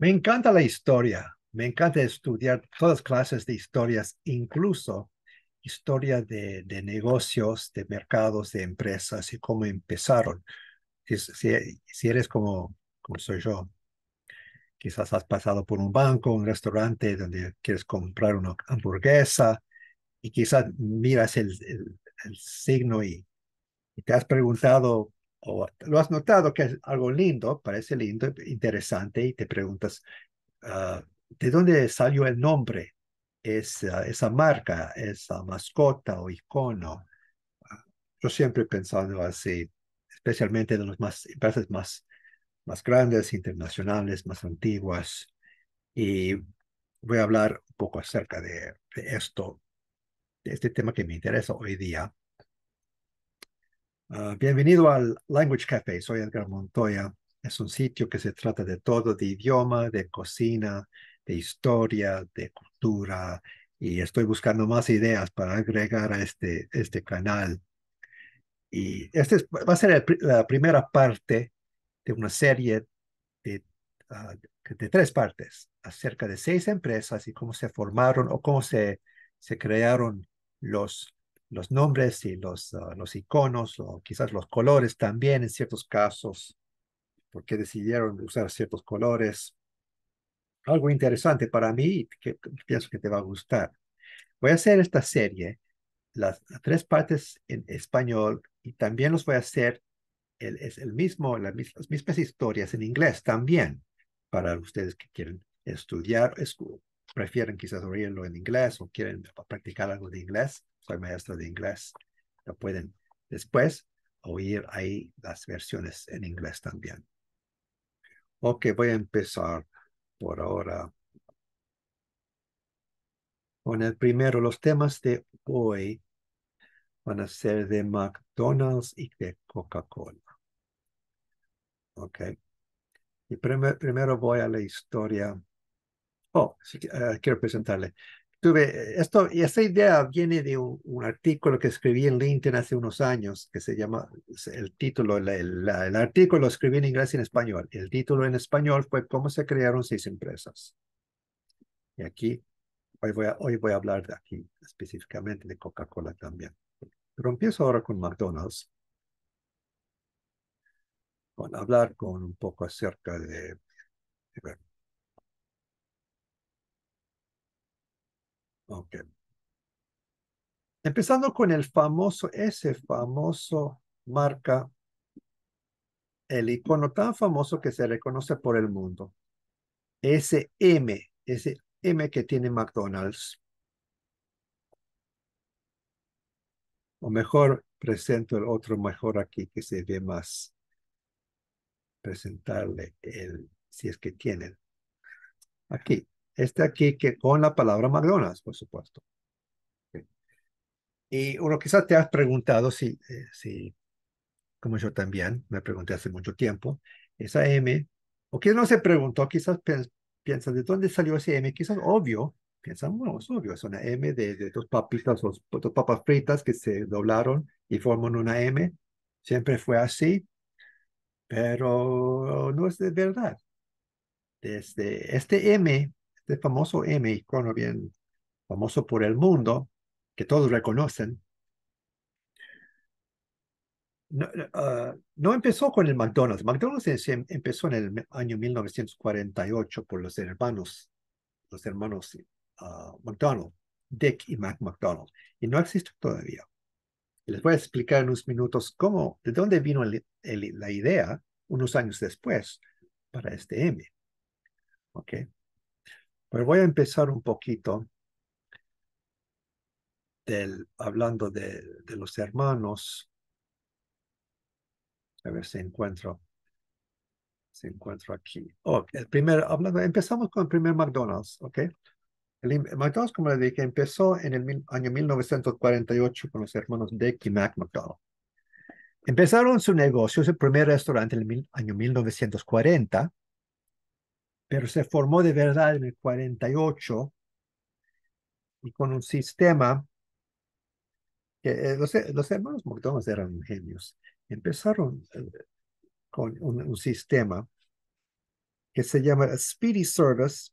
Me encanta la historia, me encanta estudiar todas clases de historias, incluso historia de, negocios, de mercados, de empresas y cómo empezaron. Si, eres como, como soy yo, quizás has pasado por un banco, un restaurante donde quieres comprar una hamburguesa y quizás miras el, signo y, te has preguntado o lo has notado que es algo lindo, parece lindo, interesante y te preguntas, ah, ¿de dónde salió el nombre? Es, ah, esa marca, esa mascota o icono. Ah, yo siempre he así, especialmente de las más, empresas más, más grandes, internacionales, más antiguas. Y voy a hablar un poco acerca de esto, de este tema que me interesa hoy día. Ah, bienvenido al Language Cafe. Soy Edgar Montoya. Es un sitio que se trata de todo, de idioma, de cocina, de historia, de cultura. Y estoy buscando más ideas para agregar a este, este canal. Y este va a ser la primera parte de una serie de, ah, de tres partes acerca de seis empresas y cómo se formaron o cómo se, se crearon los los nombres y los, ah, los iconos o quizás los colores también en ciertos casos, porque decidieron usar ciertos colores. Algo interesante para mí que pienso que te va a gustar. Voy a hacer esta serie, las, tres partes en español y también los voy a hacer el, es el mismo, las mismas, mismas historias en inglés también para ustedes que quieren estudiar, prefieren quizás oírlo en inglés o quieren practicar algo de inglés soy maestra de inglés, lo pueden después oír ahí las versiones en inglés también. Ok, voy a empezar por ahora con el primero. Los temas de hoy van a ser de McDonald's y de Coca-Cola. Ok. Y primero voy a la historia. Oh, eh, quiero presentarle tuve esto y esa idea viene de un, artículo que escribí en LinkedIn hace unos años que se llama el título el, artículo lo escribí en inglés y en español el título en español fue cómo se crearon seis empresas y aquí hoy voy a, hoy voy a hablar de aquí específicamente de Coca-Cola también pero empiezo ahora con McDonald's con hablar con un poco acerca de, de Ok. Empezando con el famoso, ese famoso marca, el icono tan famoso que se reconoce por el mundo. Ese M, ese M que tiene McDonald's. O mejor, presento el otro mejor aquí que se ve más. Presentarle el, si es que tienen. Aquí este aquí que con la palabra McDonald's, por supuesto. Y uno quizás te has preguntado si, eh, si, como yo también me pregunté hace mucho tiempo, esa M, o quien no se preguntó, quizás piensa, ¿de dónde salió esa M? Quizás obvio, piensa bueno, es obvio, es una M de, dos papitas o dos papas fritas que se doblaron y forman una M. Siempre fue así, pero no es de verdad. Desde este M este famoso M, icono bien famoso por el mundo, que todos reconocen, no, ah, empezó con el McDonald's. McDonald's em, empezó en el año 1948 por los hermanos, los hermanos ah, McDonald, Dick y Mac McDonald, y no existe todavía. Les voy a explicar en unos minutos cómo, de dónde vino la idea unos años después para este M. ¿ok?, pues voy a empezar un poquito del, hablando de, los hermanos. A ver si encuentro. Si encuentro aquí. el empezamos con el primer McDonald's, ¿ok? El McDonald's, como les dije, empezó en el año 1948 con los hermanos Dick y Mac McDonald. Empezaron su negocio, su primer restaurante en el año 1940 pero se formó de verdad en el 48 y con un sistema que eh, los, eh, los, hermanos McDonald's eran genios. Empezaron eh, con un, sistema que se llama Speedy Service,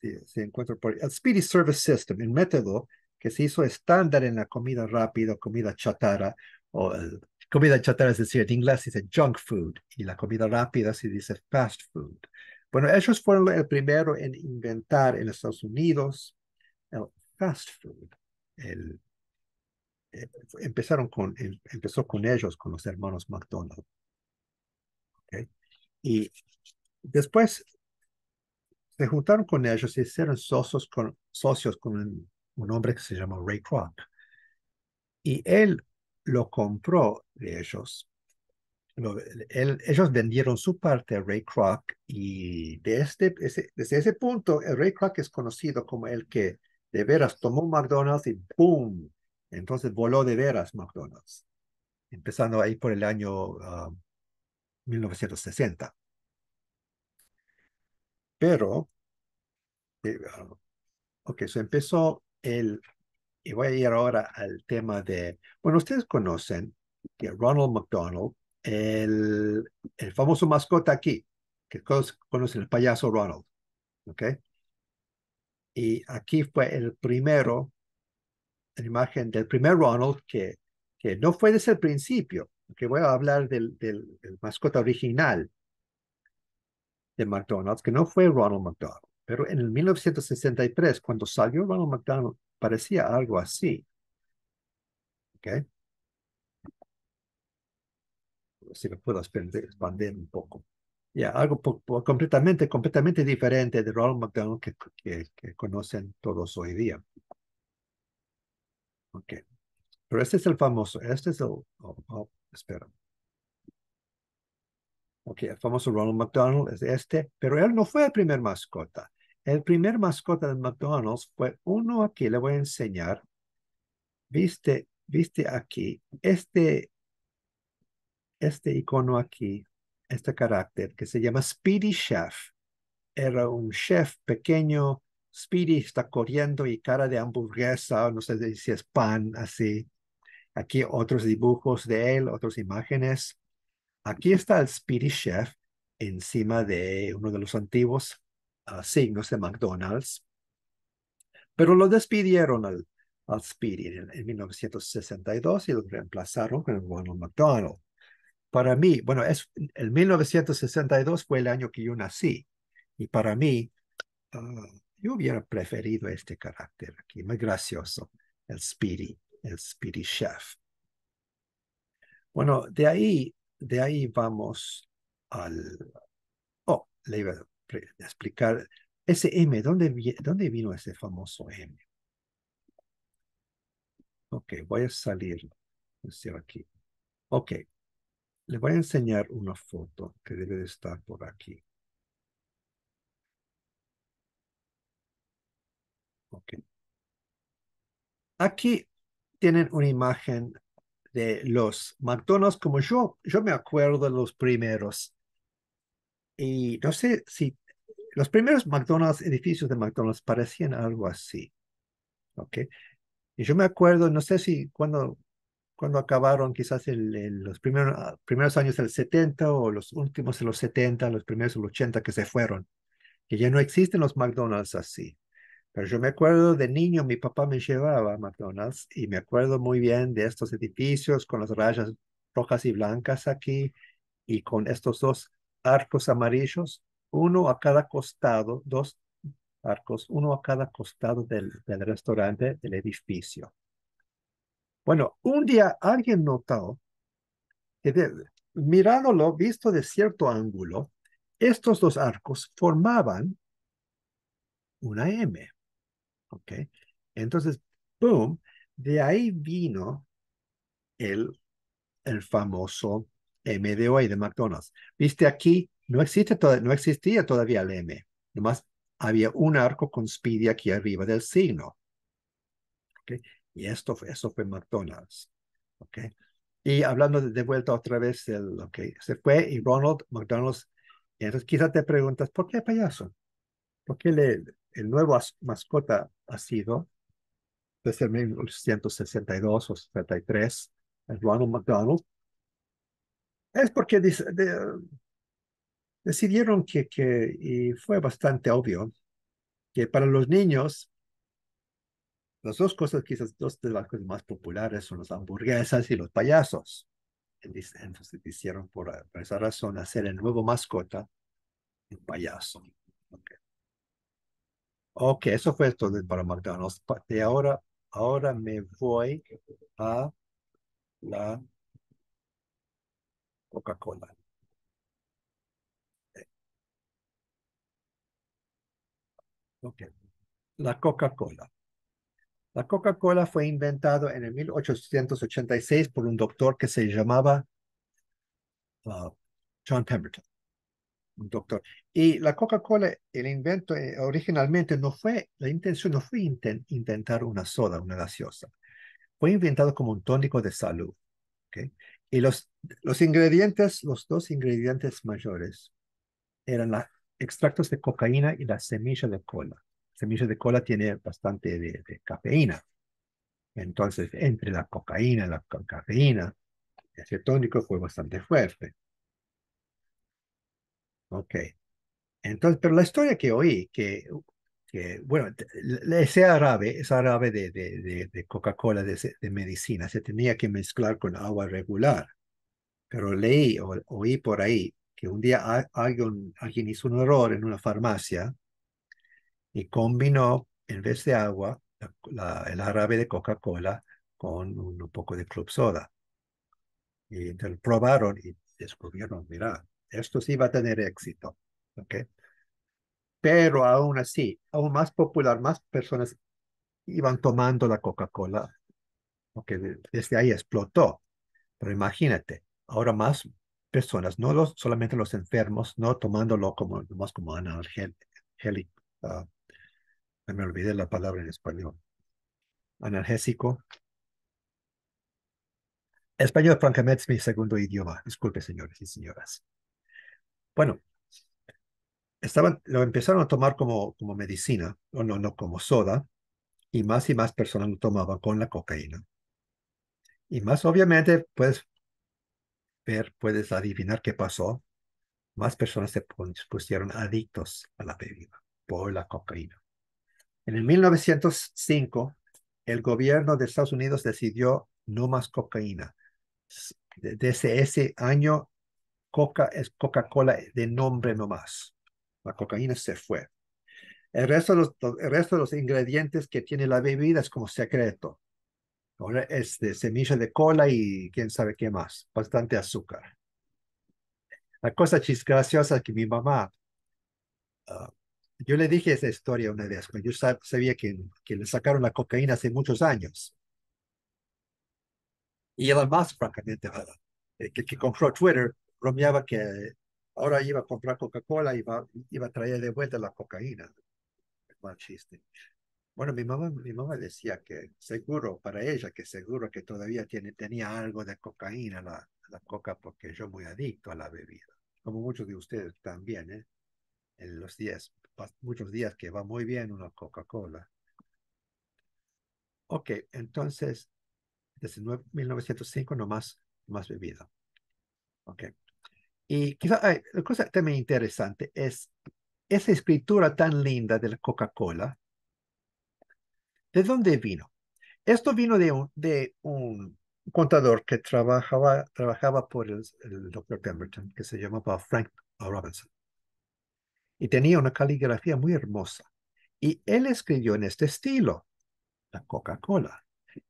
se, encuentra por el Speedy Service System, el método que se hizo estándar en la comida rápida, comida chatarra, o comida chatarra es decir, en inglés se dice junk food y la comida rápida se dice fast food. Bueno, ellos fueron el primero en inventar en Estados Unidos el fast food. Eh, empezaron con, em, empezó con ellos, con los hermanos McDonald. ¿Okay? Y después se juntaron con ellos y hicieron socios con, socios con un, hombre que se llama Ray Kroc. Y él lo compró de ellos ellos vendieron su parte a Ray Kroc y desde este, ese, desde ese punto eh, Ray Kroc es conocido como el que de veras tomó McDonald's y ¡boom! Entonces voló de veras McDonald's, empezando ahí por el año 1960. Ah, Pero, eh, ah, ok, eso empezó el, y voy a ir ahora al tema de, bueno, ustedes conocen que Ronald McDonald el, el famoso mascota aquí, que conoce conocen, el payaso Ronald. ¿Ok? Y aquí fue el primero, la imagen del primer Ronald, que, que no fue desde el principio, que voy a hablar del, del, mascota original de McDonald's, que no fue Ronald McDonald, pero en el 1963, cuando salió Ronald McDonald, parecía algo así. ¿Okay? si me puedo expandir un poco. Ya, algo completamente, completamente diferente de Ronald McDonald que, que, conocen todos hoy día. Ok. Pero este es el famoso, este es el, oh, oh, espera. Ok, el famoso Ronald McDonald es este, pero él no fue el primer mascota. El primer mascota de McDonald's fue uno aquí, le voy a enseñar. Viste, viste aquí, este, este icono aquí, este carácter que se llama Speedy Chef. Era un chef pequeño, Speedy está corriendo y cara de hamburguesa, no sé si es pan, así. Aquí otros dibujos de él, otras imágenes. Aquí está el Speedy Chef encima de uno de los antiguos ah, signos de McDonald's. Pero lo despidieron al, Speedy en, 1962 y lo reemplazaron con Ronald McDonald para mí, bueno, es, el 1962 fue el año que yo nací y para mí ah, yo hubiera preferido este carácter aquí, muy gracioso, el Speedy, el Speedy Chef. Bueno, de ahí, de ahí vamos al... Oh, le iba a explicar ese M, ¿dónde, dónde vino ese famoso M? Ok, voy a salir, aquí. Ok, les voy a enseñar una foto que debe de estar por aquí. Ok. Aquí tienen una imagen de los McDonald's como yo. Yo me acuerdo de los primeros. Y no sé si los primeros McDonald's, edificios de McDonald's parecían algo así. ¿Ok? Y yo me acuerdo, no sé si cuando cuando acabaron quizás en los primeros, ah, primeros años del 70 o los últimos de los 70, los primeros de los 80 que se fueron, que ya no existen los McDonald's así. Pero yo me acuerdo de niño, mi papá me llevaba a McDonald's y me acuerdo muy bien de estos edificios con las rayas rojas y blancas aquí y con estos dos arcos amarillos, uno a cada costado, dos arcos, uno a cada costado del, del restaurante, del edificio. Bueno, un día alguien notó que mirándolo visto de cierto ángulo, estos dos arcos formaban una M. ¿Ok? Entonces, boom, de ahí vino el, famoso M de hoy de McDonald's. Viste aquí, no, existe no existía todavía el M, nomás había un arco con speedy aquí arriba del signo. ¿Okay? Y esto, fue McDonald's. Okay. Y hablando de, vuelta otra vez, el, okay, se fue y Ronald McDonald's. entonces quizás te preguntas, ¿por qué payaso? ¿Por qué le, el nuevo mascota ha sido desde 1962 o 63, el Ronald McDonald? Es porque decidieron que, que, y fue bastante obvio, que para los niños las dos cosas, quizás dos de las cosas más populares son las hamburguesas y los payasos. Entonces hicieron por, ah, por esa razón hacer el nuevo mascota el payaso. Okay. ok, eso fue esto para McDonald's. ahora, ahora me voy a la Coca-Cola. Ok, la Coca-Cola. La Coca-Cola fue inventada en el 1886 por un doctor que se llamaba uh, John Pemberton, un doctor. Y la Coca-Cola, el invento eh, originalmente no fue, la intención no fue inventar una soda, una gaseosa. Fue inventado como un tónico de salud. Y los, los ingredientes, los dos ingredientes mayores eran los extractos de cocaína y la semilla de cola semillas de cola tiene bastante de, cafeína. Entonces, entre la cocaína y la cafeína, ese tónico fue bastante fuerte. Ok. Entonces, pero la historia que oí, que, que bueno, ese árabe, ese árabe de, de, de, Coca-Cola de, medicina, se tenía que mezclar con agua regular. Pero leí o oí por ahí que un día alguien hizo un error en una farmacia y combinó en vez de agua el árabe de Coca-Cola con un, poco de club soda. Y lo probaron y descubrieron, mira, esto sí va a tener éxito. ¿okay? Pero aún así, aún más popular, más personas iban tomando la Coca-Cola, desde ahí explotó. Pero imagínate, ahora más personas, no los, solamente los enfermos, no tomándolo como, más como analgésico me olvidé la palabra en español, analgésico. Español, francamente, es mi segundo idioma. Disculpe, señores y señoras. Bueno, estaban, lo empezaron a tomar como, como medicina, o no, no como soda, y más y más personas lo tomaban con la cocaína. Y más obviamente puedes ver, puedes adivinar qué pasó. Más personas se pusieron adictos a la bebida por la cocaína. En el 1905, el gobierno de Estados Unidos decidió no más cocaína. Desde ese año, Coca es Coca-Cola de nombre no más. La cocaína se fue. El resto, de los, resto de los ingredientes que tiene la bebida es como secreto. Ahora es de semilla de cola y quién sabe qué más. Bastante azúcar. La cosa chisgraciosa es que mi mamá ah, yo le dije esa historia una vez, yo sabía que, que le sacaron la cocaína hace muchos años. Y Elon francamente, ah, eh, que, que compró Twitter, bromeaba que ahora iba a comprar Coca-Cola y iba, iba a traer de vuelta la cocaína. Mal chiste. Bueno, mi mamá, mi mamá decía que seguro, para ella, que seguro que todavía tiene, tenía algo de cocaína la, la coca, porque yo muy adicto a la bebida, como muchos de ustedes también, ¿eh? en los 10 muchos días que va muy bien una Coca-Cola. Ok, entonces, desde 1905 no más bebido. Ok. Y quizá hay, la cosa también interesante es esa escritura tan linda de la Coca-Cola. ¿De dónde vino? Esto vino de un, de un contador que trabajaba, trabajaba por el, el Dr. Pemberton, que se llamaba Frank Robinson y tenía una caligrafía muy hermosa. Y él escribió en este estilo, la Coca-Cola.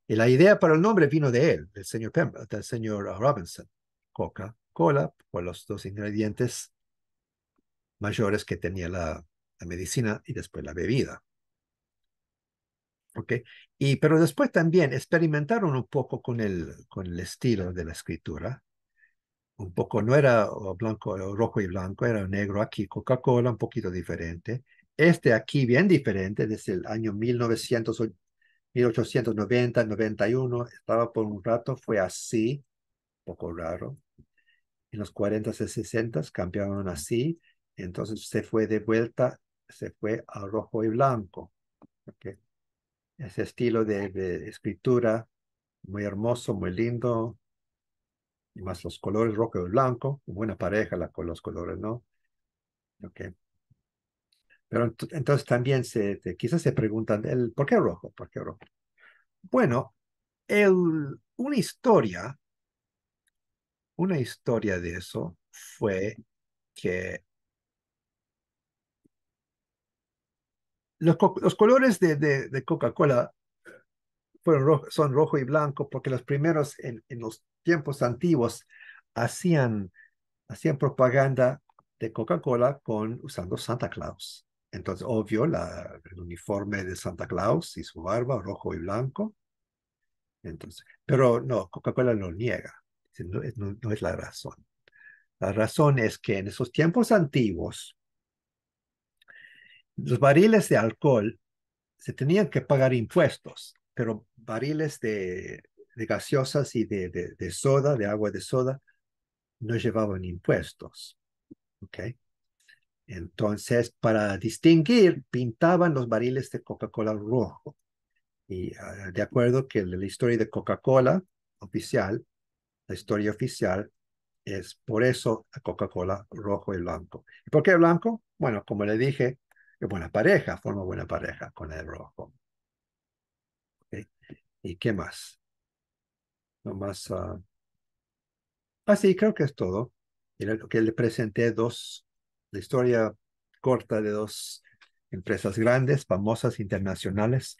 Y la idea para el nombre vino de él, del señor, del señor Robinson. Coca-Cola, por los dos ingredientes mayores que tenía la, medicina y después la bebida. Okay. Y, pero después también experimentaron un poco con el, con el estilo de la escritura un poco, no era oh, blanco, oh, rojo y blanco, era negro aquí, Coca-Cola un poquito diferente. Este aquí bien diferente, desde el año 1900, 1890, 91, estaba por un rato, fue así, un poco raro. En los 40 y 60 cambiaron así, entonces se fue de vuelta, se fue a rojo y blanco. Ese estilo de escritura muy hermoso, muy lindo, más los colores rojo y blanco, buena pareja con los colores, ¿no? Ok. Pero entonces también se, quizás se preguntan, el, ¿por qué rojo? ¿Por qué rojo? Bueno, una historia, una historia de eso fue que los, colores de Coca-Cola son rojo y blanco porque los primeros en, los tiempos antiguos hacían, hacían propaganda de Coca-Cola con usando Santa Claus. Entonces, obvio, la, el uniforme de Santa Claus y su barba, rojo y blanco. Entonces, pero no, Coca-Cola lo niega. No, no, es la razón. La razón es que en esos tiempos antiguos, los barriles de alcohol se tenían que pagar impuestos pero barriles de, gaseosas y de, soda, de agua de soda, no llevaban impuestos. Entonces, para distinguir, pintaban los barriles de Coca-Cola rojo. Y ah, de acuerdo que la historia de Coca-Cola oficial, la historia oficial, es por eso Coca-Cola rojo y blanco. ¿Y por qué blanco? Bueno, como le dije, es buena pareja, forma buena pareja con el rojo. ¿Y qué más? No más. Ah, ah sí, creo que es todo. Era lo que le presenté dos, la historia corta de dos empresas grandes, famosas, internacionales,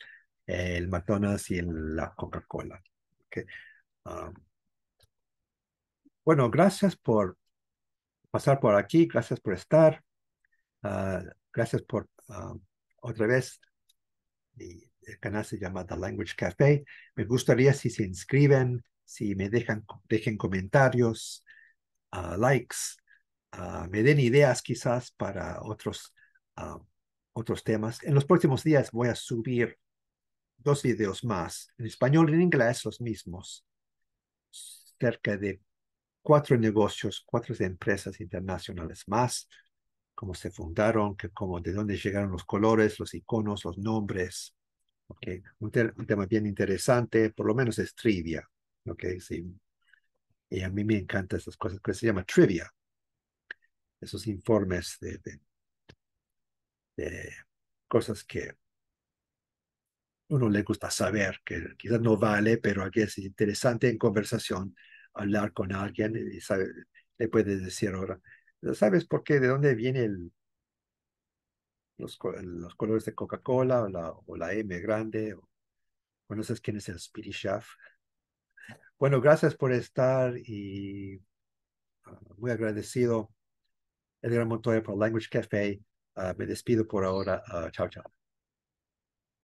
el McDonald's y la Coca-Cola. Ah, bueno, gracias por pasar por aquí, gracias por estar, ah, gracias por otra vez el canal se llama The Language Cafe. Me gustaría si se inscriben, si me dejan, dejen comentarios, ah, likes, ah, me den ideas quizás para otros, ah, otros temas. En los próximos días voy a subir dos videos más, en español y en inglés los mismos, cerca de cuatro negocios, cuatro empresas internacionales más, cómo se fundaron, que, cómo, de dónde llegaron los colores, los iconos, los nombres, Okay. Un, tema bien interesante, por lo menos es trivia. Okay, sí. Y a mí me encantan esas cosas que se llama trivia. Esos informes de, de, cosas que uno le gusta saber, que quizás no vale, pero aquí es interesante en conversación hablar con alguien y le puedes decir ahora, ¿sabes por qué? ¿De dónde viene el, los, colores de Coca-Cola o la, o la M grande. O, no sé quién es el Speedy Chef? Bueno, gracias por estar y ah, muy agradecido, Edgar Montoya, por Language Cafe ah, me despido por ahora. Ah, chao, chao.